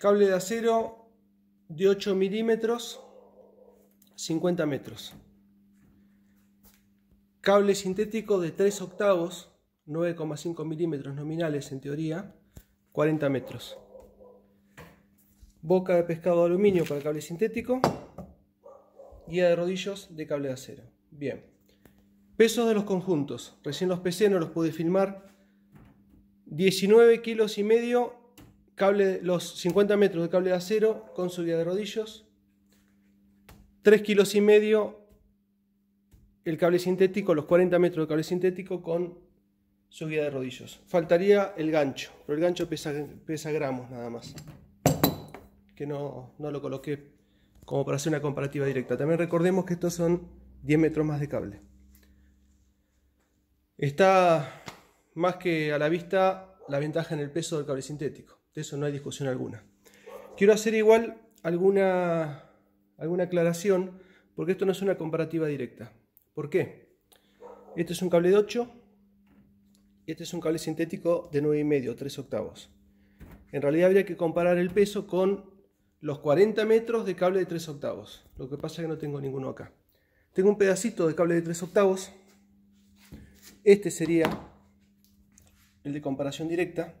Cable de acero de 8 milímetros, 50 metros. Cable sintético de 3 octavos, 9,5 milímetros nominales en teoría, 40 metros. Boca de pescado de aluminio para cable sintético. Guía de rodillos de cable de acero. Bien. Pesos de los conjuntos. Recién los pesé, no los pude filmar. 19 kilos y medio los 50 metros de cable de acero con su guía de rodillos, 3 kilos y medio el cable sintético, los 40 metros de cable sintético con su guía de rodillos. Faltaría el gancho, pero el gancho pesa, gramos nada más, que no, no lo coloqué como para hacer una comparativa directa. También recordemos que estos son 10 metros más de cable. Está más que a la vista la ventaja en el peso del cable sintético. De eso no hay discusión alguna. Quiero hacer igual alguna, alguna aclaración, porque esto no es una comparativa directa. ¿Por qué? Este es un cable de 8 y este es un cable sintético de 9,5, 3 octavos. En realidad habría que comparar el peso con los 40 metros de cable de 3 octavos. Lo que pasa es que no tengo ninguno acá. Tengo un pedacito de cable de 3 octavos. Este sería el de comparación directa.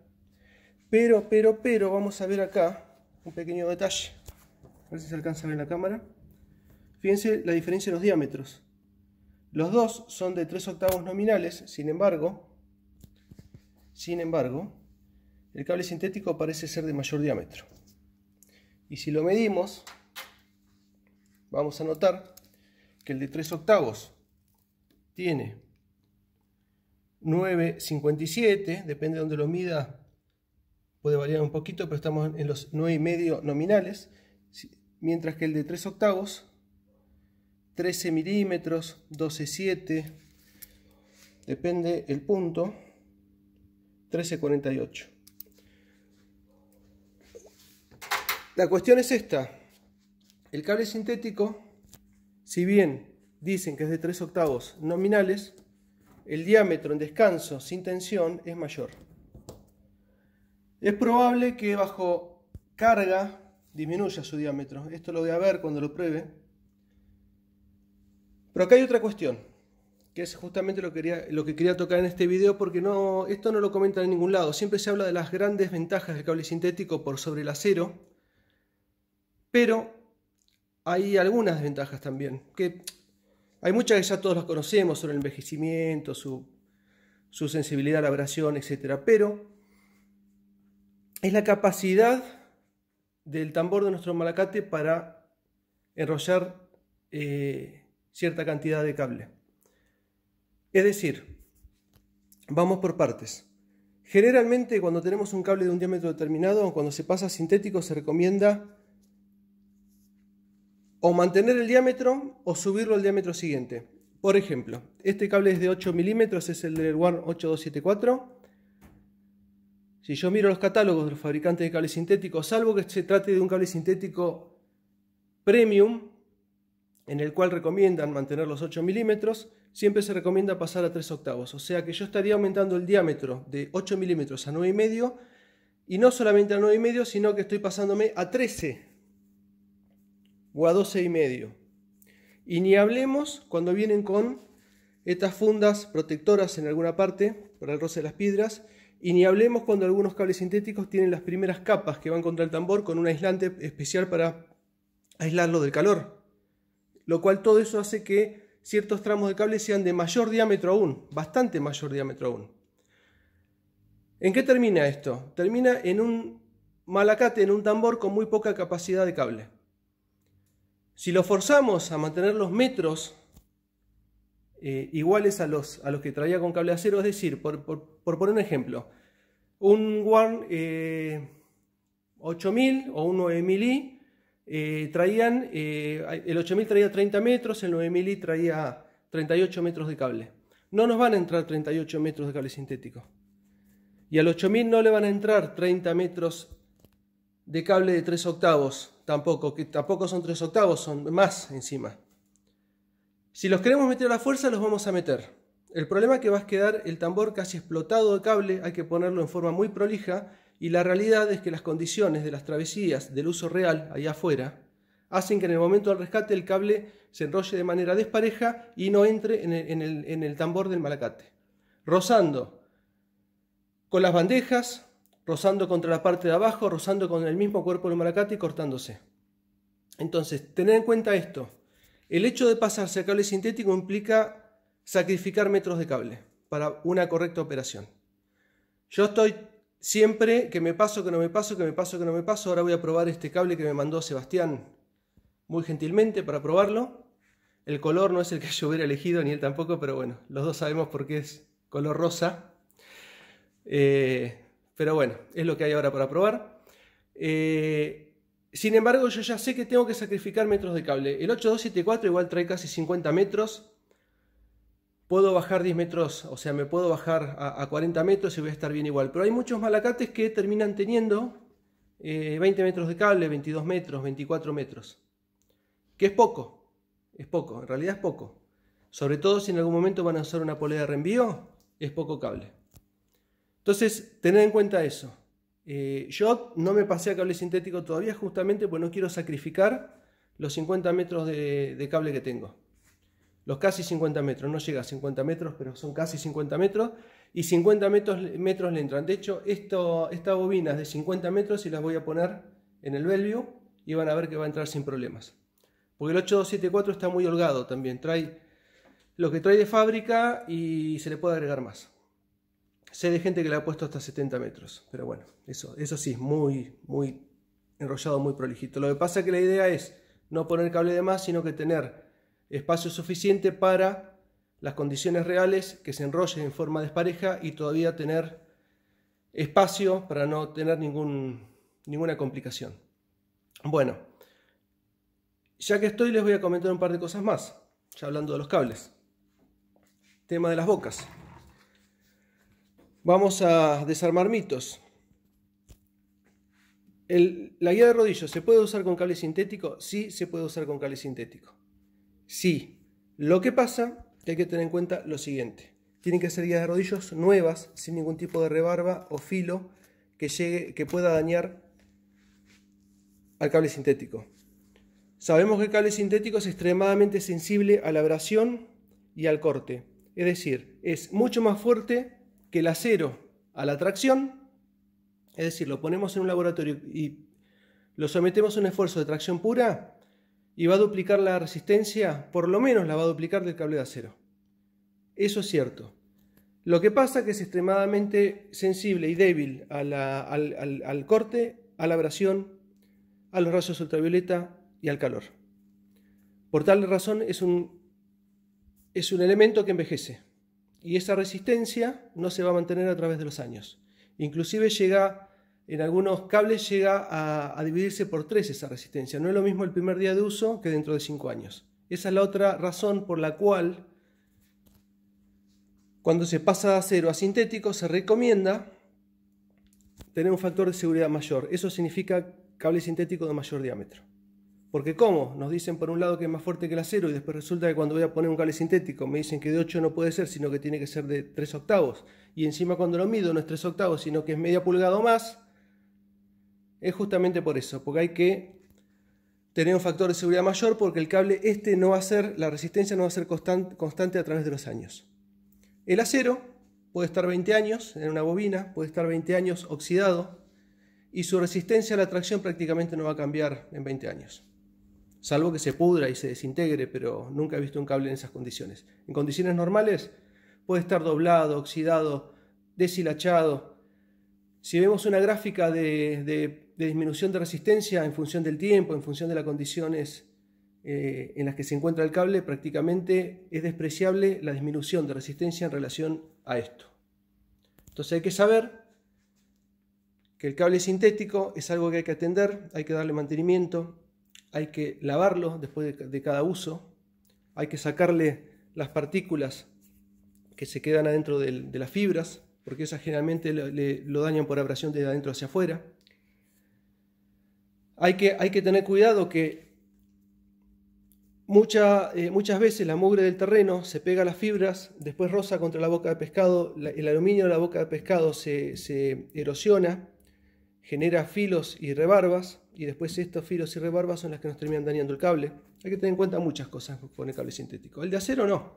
Pero, pero, pero, vamos a ver acá un pequeño detalle. A ver si se alcanza a ver la cámara. Fíjense la diferencia de los diámetros. Los dos son de 3 octavos nominales, sin embargo, sin embargo, el cable sintético parece ser de mayor diámetro. Y si lo medimos, vamos a notar que el de 3 octavos tiene 9,57, depende de donde lo mida, puede variar un poquito, pero estamos en los 9,5 nominales, mientras que el de 3 octavos, 13 milímetros, 12,7, depende el punto, 13,48. La cuestión es esta, el cable sintético, si bien dicen que es de 3 octavos nominales, el diámetro en descanso sin tensión es mayor. Es probable que bajo carga disminuya su diámetro. Esto lo voy a ver cuando lo pruebe. Pero acá hay otra cuestión, que es justamente lo que quería, tocar en este video, porque no, esto no lo comentan en ningún lado. Siempre se habla de las grandes ventajas del cable sintético por sobre el acero, pero hay algunas desventajas también, que hay muchas que ya todos las conocemos sobre el envejecimiento, su, su sensibilidad a la abrasión, etc. Pero es la capacidad del tambor de nuestro malacate para enrollar eh, cierta cantidad de cable. Es decir, vamos por partes. Generalmente cuando tenemos un cable de un diámetro determinado, cuando se pasa sintético, se recomienda o mantener el diámetro o subirlo al diámetro siguiente. Por ejemplo, este cable es de 8 milímetros, es el del WARN 8274. Si yo miro los catálogos de los fabricantes de cables sintéticos, salvo que se trate de un cable sintético premium, en el cual recomiendan mantener los 8 milímetros, siempre se recomienda pasar a 3 octavos. O sea que yo estaría aumentando el diámetro de 8 milímetros a 9,5 y no solamente a 9,5, sino que estoy pasándome a 13 o a 12,5. Y ni hablemos cuando vienen con estas fundas protectoras en alguna parte para el roce de las piedras y ni hablemos cuando algunos cables sintéticos tienen las primeras capas que van contra el tambor con un aislante especial para aislarlo del calor. Lo cual todo eso hace que ciertos tramos de cable sean de mayor diámetro aún, bastante mayor diámetro aún. ¿En qué termina esto? Termina en un malacate, en un tambor con muy poca capacidad de cable. Si lo forzamos a mantener los metros eh, iguales a los, a los que traía con cable acero. Es decir, por, por, por poner un ejemplo, un WARN 8000 eh, o un 9000i eh, traían, el 8000 traía 30 metros, el 9000i traía 38 metros de cable. No nos van a entrar 38 metros de cable sintético. Y al 8000 no le van a entrar 30 metros de cable de 3 octavos tampoco, que tampoco son 3 octavos, son más encima. Si los queremos meter a la fuerza, los vamos a meter. El problema es que va a quedar el tambor casi explotado de cable, hay que ponerlo en forma muy prolija, y la realidad es que las condiciones de las travesías del uso real allá afuera hacen que en el momento del rescate el cable se enrolle de manera despareja y no entre en el, en el tambor del malacate. Rozando con las bandejas, rozando contra la parte de abajo, rozando con el mismo cuerpo del malacate y cortándose. Entonces, tener en cuenta esto. El hecho de pasarse a cable sintético implica sacrificar metros de cable para una correcta operación. Yo estoy siempre que me paso, que no me paso, que me paso, que no me paso. Ahora voy a probar este cable que me mandó Sebastián muy gentilmente para probarlo. El color no es el que yo hubiera elegido, ni él tampoco, pero bueno, los dos sabemos por qué es color rosa. Eh, pero bueno, es lo que hay ahora para probar. Eh, sin embargo, yo ya sé que tengo que sacrificar metros de cable. El 8274 igual trae casi 50 metros. Puedo bajar 10 metros, o sea, me puedo bajar a, 40 metros y voy a estar bien igual. Pero hay muchos malacates que terminan teniendo 20 eh, metros de cable, 22 metros, 24 metros. Que es poco, es poco, en realidad es poco. Sobre todo si en algún momento van a usar una polea de reenvío, es poco cable. Entonces, tener en cuenta eso. Eh, yo no me pasé a cable sintético todavía justamente porque no quiero sacrificar los 50 metros de, cable que tengo. Los casi 50 metros, no llega a 50 metros, pero son casi 50 metros. Y 50 metros, metros le entran. De hecho, esto, esta de 50 metros y las voy a poner en el Bellview y van a ver que va a entrar sin problemas. Porque el 8274 está muy holgado también. Trae lo que trae de fábrica y se le puede agregar más. Sé de gente que le ha puesto hasta 70 metros, pero bueno, eso, eso sí es muy, muy enrollado, muy prolijito. Lo que pasa es que la idea es no poner cable de más, sino que tener espacio suficiente para las condiciones reales que se enrollen en forma de despareja y todavía tener espacio para no tener ninguna complicación. Bueno, ya que estoy les voy a comentar un par de cosas más, ya hablando de los cables. Tema de las bocas. Vamos a desarmar mitos. la guía de rodillos, ¿se puede usar con cable sintético? Sí, se puede usar con cable sintético. Sí. Lo que pasa que hay que tener en cuenta lo siguiente. Tienen que ser guías de rodillos nuevas, sin ningún tipo de rebarba o filo que, llegue, que pueda dañar al cable sintético. Sabemos que el cable sintético es extremadamente sensible a la abrasión y al corte. Es decir, es mucho más fuerte que el acero a la tracción, es decir, lo ponemos en un laboratorio y lo sometemos a un esfuerzo de tracción pura y va a duplicar la resistencia, por lo menos la va a duplicar del cable de acero. Eso es cierto. Lo que pasa es que es extremadamente sensible y débil al, al corte, a la abrasión, a los rayos ultravioleta y al calor. Por tal razón es un, es un elemento que envejece y esa resistencia no se va a mantener a través de los años. Inclusive llega, en algunos cables llega a, a dividirse por tres esa resistencia. No es lo mismo el primer día de uso que dentro de cinco años. Esa es la otra razón por la cual cuando se pasa de acero a sintético se recomienda tener un factor de seguridad mayor. Eso significa cable sintético de mayor diámetro. Porque ¿cómo? Nos dicen por un lado que es más fuerte que el acero y después resulta que cuando voy a poner un cable sintético me dicen que de 8 no puede ser, sino que tiene que ser de 3 octavos. Y encima cuando lo mido no es 3 octavos, sino que es media pulgada o más. Es justamente por eso, porque hay que tener un factor de seguridad mayor porque el cable este no va a ser, la resistencia no va a ser constante a través de los años. El acero puede estar 20 años en una bobina, puede estar 20 años oxidado y su resistencia a la tracción prácticamente no va a cambiar en 20 años salvo que se pudra y se desintegre, pero nunca he visto un cable en esas condiciones. En condiciones normales puede estar doblado, oxidado, deshilachado. Si vemos una gráfica de, disminución de resistencia en función del tiempo, en función de las condiciones eh, en las que se encuentra el cable, prácticamente es despreciable la disminución de resistencia en relación a esto. Entonces hay que saber que el cable sintético es algo que hay que atender, hay que darle mantenimiento, hay que lavarlo después de, cada uso, hay que sacarle las partículas que se quedan adentro de, las fibras, porque esas generalmente lo dañan por abrasión de adentro hacia afuera. Hay que, tener cuidado que eh, muchas veces la mugre del terreno se pega a las fibras, después roza contra la boca de pescado, el aluminio de la boca de pescado se erosiona, genera filos y rebarbas, y después estos filos y rebarbas son las que nos terminan dañando el cable. Hay que tener en cuenta muchas cosas con el cable sintético. El de acero no.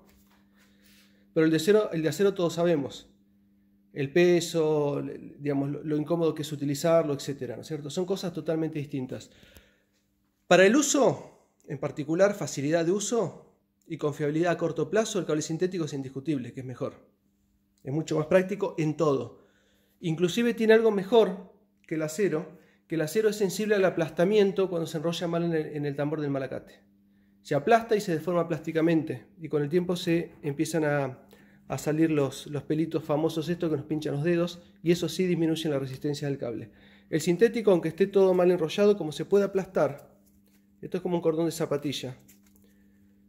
Pero el de acero, el de acero todos sabemos. El peso, digamos, lo, incómodo que es utilizarlo, etc. ¿no es cierto? Son cosas totalmente distintas. Para el uso, en particular, facilidad de uso y confiabilidad a corto plazo, el cable sintético es indiscutible, que es mejor. Es mucho más práctico en todo. Inclusive tiene algo mejor que el acero, el acero es sensible al aplastamiento cuando se enrolla mal en el, tambor del malacate. Se aplasta y se deforma plásticamente, y con el tiempo se empiezan a, salir los, los, pelitos famosos estos que nos pinchan los dedos, y eso sí disminuye la resistencia del cable. El sintético, aunque esté todo mal enrollado, como se puede aplastar, esto es como un cordón de zapatilla,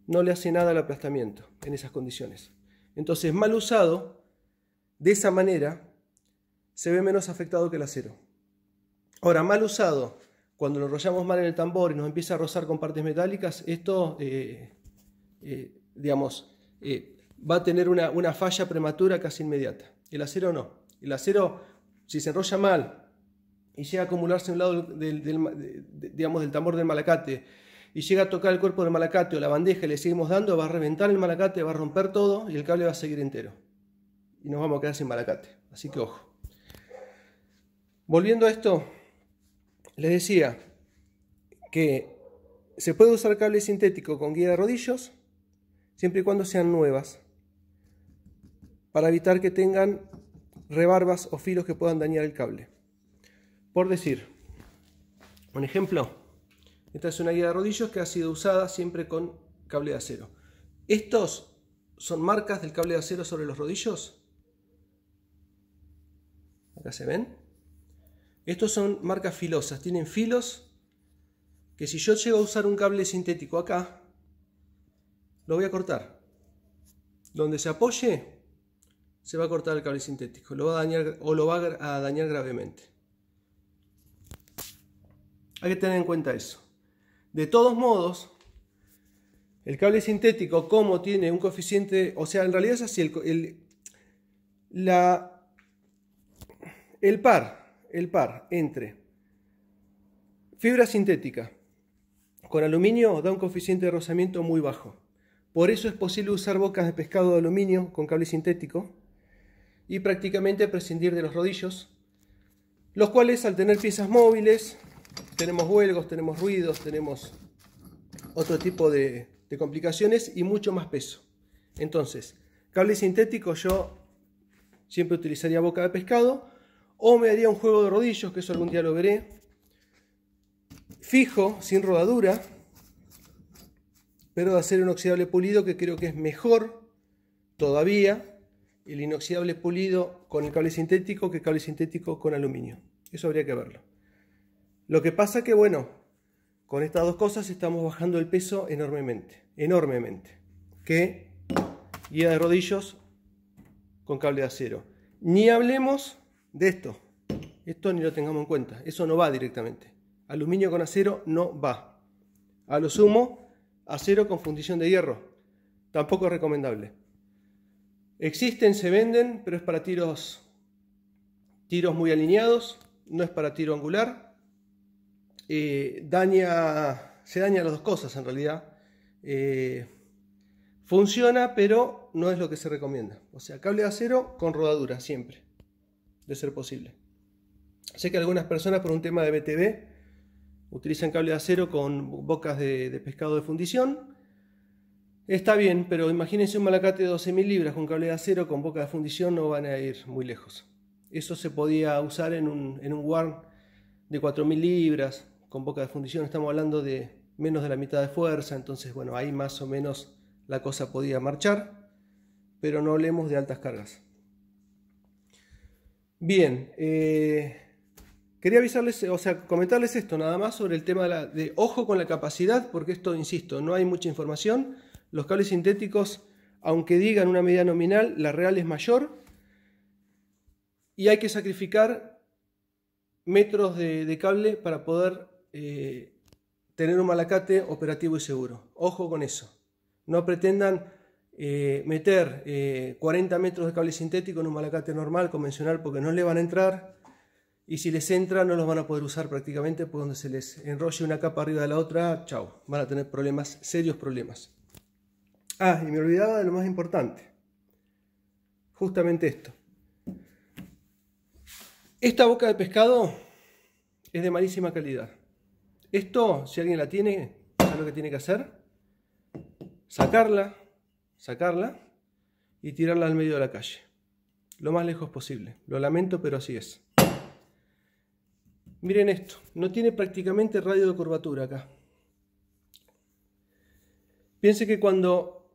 no le hace nada al aplastamiento en esas condiciones. Entonces, mal usado, de esa manera, se ve menos afectado que el acero. Ahora, mal usado, cuando lo enrollamos mal en el tambor y nos empieza a rozar con partes metálicas, esto, eh, eh, digamos, eh, va a tener una, falla prematura casi inmediata. El acero no. El acero, si se enrolla mal y llega a acumularse en un lado del, digamos, del tambor del malacate y llega a tocar el cuerpo del malacate o la bandeja y le seguimos dando, va a reventar el malacate, va a romper todo y el cable va a seguir entero. Y nos vamos a quedar sin malacate. Así que ojo. Volviendo a esto, les decía que se puede usar cable sintético con guía de rodillos siempre y cuando sean nuevas para evitar que tengan rebarbas o filos que puedan dañar el cable. Por decir, un ejemplo, esta es una guía de rodillos que ha sido usada siempre con cable de acero. Estos son marcas del cable de acero sobre los rodillos. Acá se ven. Estos son marcas filosas, tienen filos que si yo llego a usar un cable sintético acá, lo voy a cortar. Donde se apoye, se va a cortar el cable sintético, lo va a dañar o lo va a dañar gravemente. Hay que tener en cuenta eso. De todos modos, el cable sintético, como tiene un coeficiente, o sea, en realidad es así, el, la, el par el par entre fibra sintética con aluminio da un coeficiente de rozamiento muy bajo. Por eso es posible usar bocas de pescado de aluminio con cable sintético y prácticamente prescindir de los rodillos, los cuales al tener piezas móviles, tenemos huelgos, tenemos ruidos, tenemos otro tipo de, de complicaciones y mucho más peso. Entonces, cable sintético yo siempre utilizaría boca de pescado, o me haría un juego de rodillos, que eso algún día lo veré. Fijo, sin rodadura. Pero de acero inoxidable pulido, que creo que es mejor todavía el inoxidable pulido con el cable sintético que el cable sintético con aluminio. Eso habría que verlo. Lo que pasa que, bueno, con estas dos cosas estamos bajando el peso enormemente. Enormemente. Que guía de rodillos con cable de acero. Ni hablemos de esto. Esto ni lo tengamos en cuenta. Eso no va directamente. Aluminio con acero no va. A lo sumo, acero con fundición de hierro. Tampoco es recomendable. Existen, se venden, pero es para tiros, tiros muy alineados. No es para tiro angular. Eh, daña, se daña las dos cosas en realidad. Eh, funciona, pero no es lo que se recomienda. O sea, cable de acero con rodadura siempre de ser posible. Sé que algunas personas por un tema de BTV utilizan cable de acero con bocas de, pescado de fundición. Está bien, pero imagínense un malacate de 12.000 libras con cable de acero con boca de fundición, no van a ir muy lejos. Eso se podía usar en un, en de 4.000 libras con boca de fundición, estamos hablando de menos de la mitad de fuerza, entonces bueno, ahí más o menos la cosa podía marchar, pero no hablemos de altas cargas. Bien, eh, quería avisarles, o sea, comentarles esto nada más sobre el tema de, ojo con la capacidad, porque esto, insisto, no hay mucha información. Los cables sintéticos, aunque digan una medida nominal, la real es mayor. Y hay que sacrificar metros de, cable para poder eh, tener un malacate operativo y seguro. Ojo con eso. No pretendan eh, meter 40 eh, metros de cable sintético en un malacate normal, convencional, porque no le van a entrar. Y si les entra, no los van a poder usar prácticamente, porque donde se les enrolle una capa arriba de la otra, chao, van a tener problemas, serios problemas. Ah, y me olvidaba de lo más importante. Justamente esto. Esta boca de pescado es de malísima calidad. Esto, si alguien la tiene, es lo que tiene que hacer. Sacarla, sacarla y tirarla al medio de la calle. Lo más lejos posible. Lo lamento, pero así es. Miren esto, no tiene prácticamente radio de curvatura acá. Piense que cuando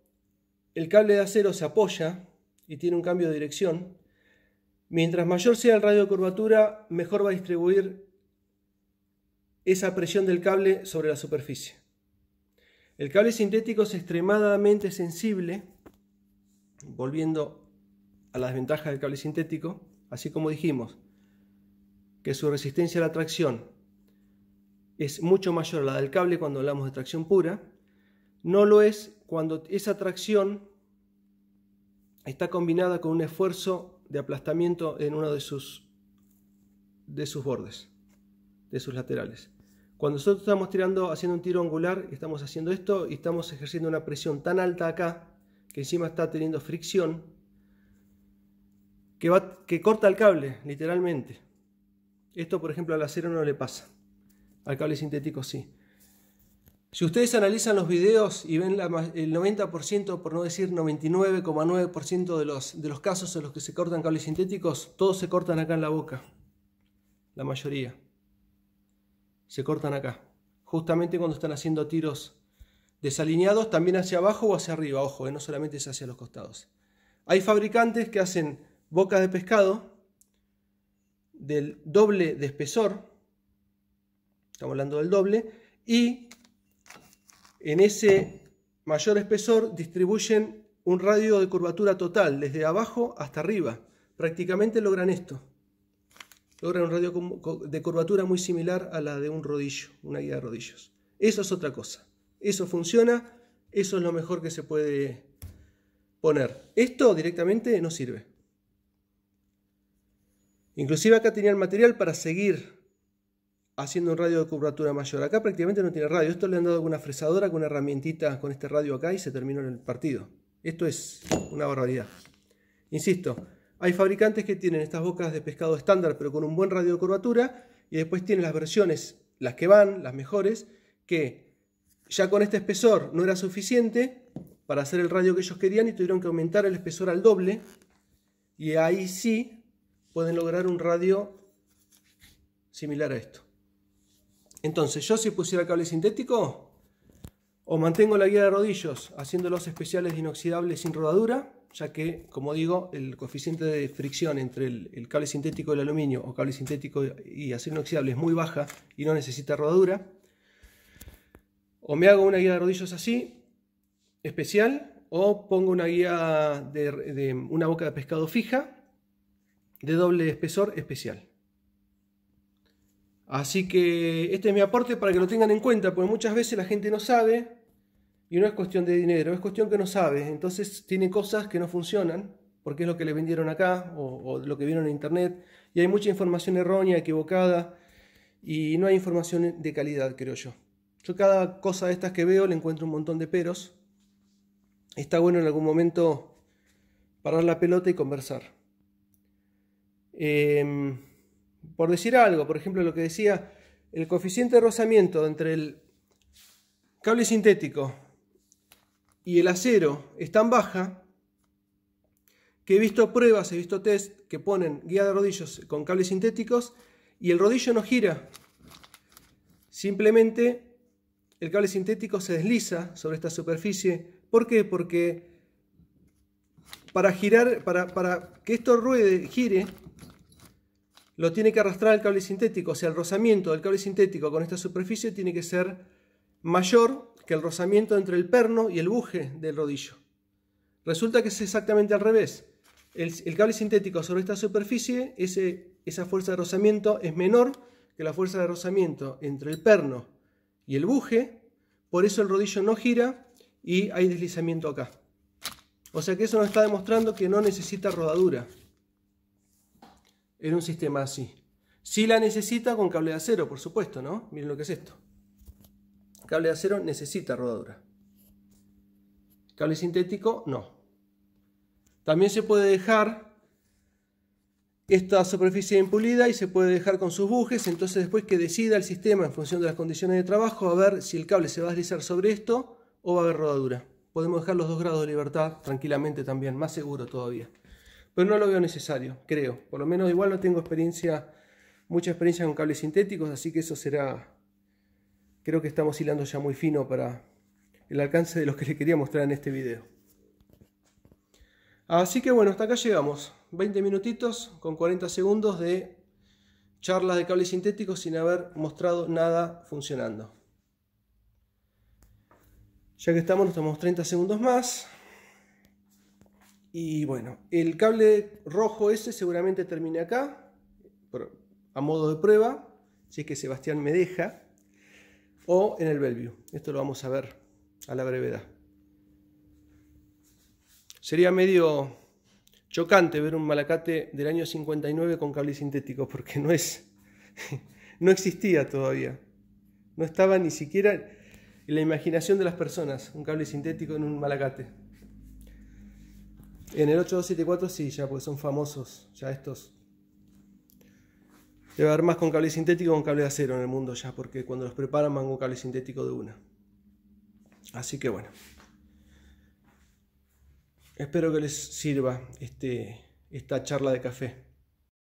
el cable de acero se apoya y tiene un cambio de dirección, mientras mayor sea el radio de curvatura, mejor va a distribuir esa presión del cable sobre la superficie. El cable sintético es extremadamente sensible, volviendo a las ventajas del cable sintético, así como dijimos, que su resistencia a la tracción es mucho mayor a la del cable cuando hablamos de tracción pura, no lo es cuando esa tracción está combinada con un esfuerzo de aplastamiento en uno de sus, de sus bordes, de sus laterales. Cuando nosotros estamos tirando, haciendo un tiro angular, estamos haciendo esto y estamos ejerciendo una presión tan alta acá, que encima está teniendo fricción, que, corta el cable, literalmente. Esto, por ejemplo, al acero no le pasa. Al cable sintético sí. Si ustedes analizan los videos y ven el 90%, por no decir 99,9% de los casos en los que se cortan cables sintéticos, todos se cortan acá en la boca. La mayoría se cortan acá. Justamente cuando están haciendo tiros desalineados, también hacia abajo o hacia arriba, ojo, eh, no solamente es hacia los costados. Hay fabricantes que hacen bocas de pescado del doble de espesor, estamos hablando del doble, y en ese mayor espesor distribuyen un radio de curvatura total, desde abajo hasta arriba. Prácticamente logran esto logra un radio de curvatura muy similar a la de un rodillo, una guía de rodillos. Eso es otra cosa. Eso funciona, eso es lo mejor que se puede poner. Esto directamente no sirve. Inclusive acá tenía el material para seguir haciendo un radio de curvatura mayor. Acá prácticamente no tiene radio. Esto le han dado alguna una fresadora, con una herramientita, con este radio acá y se terminó el partido. Esto es una barbaridad. Insisto, hay fabricantes que tienen estas bocas de pescado estándar, pero con un buen radio de curvatura, y después tienen las versiones, las que van, las mejores, que ya con este espesor no era suficiente para hacer el radio que ellos querían y tuvieron que aumentar el espesor al doble, y ahí sí pueden lograr un radio similar a esto. Entonces, yo si pusiera cable sintético, o mantengo la guía de rodillos haciendo los especiales inoxidables sin rodadura, ya que, como digo, el coeficiente de fricción entre el, cable sintético el aluminio o cable sintético y acero inoxidable es muy baja y no necesita rodadura. O me hago una guía de rodillos así, especial, o pongo una guía de, de una boca de pescado fija de doble espesor especial. Así que este es mi aporte para que lo tengan en cuenta, porque muchas veces la gente no sabe y no es cuestión de dinero, es cuestión que no sabe, Entonces tiene cosas que no funcionan, porque es lo que le vendieron acá o, lo que vieron en internet. Y hay mucha información errónea, equivocada, y no hay información de calidad, creo yo. Yo cada cosa de estas que veo le encuentro un montón de peros. Está bueno en algún momento parar la pelota y conversar. Em, por decir algo, por ejemplo, lo que decía, el coeficiente de rozamiento entre el cable sintético y el acero es tan baja que he visto pruebas, he visto test que ponen guía de rodillos con cables sintéticos y el rodillo no gira. Simplemente el cable sintético se desliza sobre esta superficie. ¿Por qué? Porque para girar, para, que esto ruede, gire, lo tiene que arrastrar el cable sintético. O sea, el rozamiento del cable sintético con esta superficie tiene que ser mayor que el rozamiento entre el perno y el buje del rodillo. Resulta que es exactamente al revés. El, cable sintético sobre esta superficie, ese, esa fuerza de rozamiento es menor que la fuerza de rozamiento entre el perno y el buje, por eso el rodillo no gira y hay deslizamiento acá. O sea que eso nos está demostrando que no necesita rodadura en un sistema así. si la necesita con cable de acero, por supuesto, ¿no? Miren lo que es esto. Cable de acero necesita rodadura. Cable sintético no. También se puede dejar esta superficie impulida y se puede dejar con sus bujes. Entonces después que decida el sistema en función de las condiciones de trabajo, a ver si el cable se va a deslizar sobre esto o va a haber rodadura. Podemos dejar los dos grados de libertad tranquilamente también, más seguro todavía. Pero no lo veo necesario, creo. Por lo menos igual no tengo experiencia, mucha experiencia con cables sintéticos, así que eso será Creo que estamos hilando ya muy fino para el alcance de los que les quería mostrar en este video. Así que bueno, hasta acá llegamos. 20 minutitos con 40 segundos de charlas de cables sintéticos sin haber mostrado nada funcionando. Ya que estamos, nos tomamos 30 segundos más. Y bueno, el cable rojo ese seguramente termine acá, a modo de prueba, si es que Sebastián me deja o en el Bellevue. Esto lo vamos a ver a la brevedad. Sería medio chocante ver un malacate del año 59 con cable sintético, porque no es no existía todavía. No estaba ni siquiera en la imaginación de las personas un cable sintético en un malacate. En el 8274 sí, ya porque son famosos ya estos Debe haber más con cable sintético o con cable de acero en el mundo ya, porque cuando los preparan van con cable sintético de una. Así que bueno. Espero que les sirva este, esta charla de café.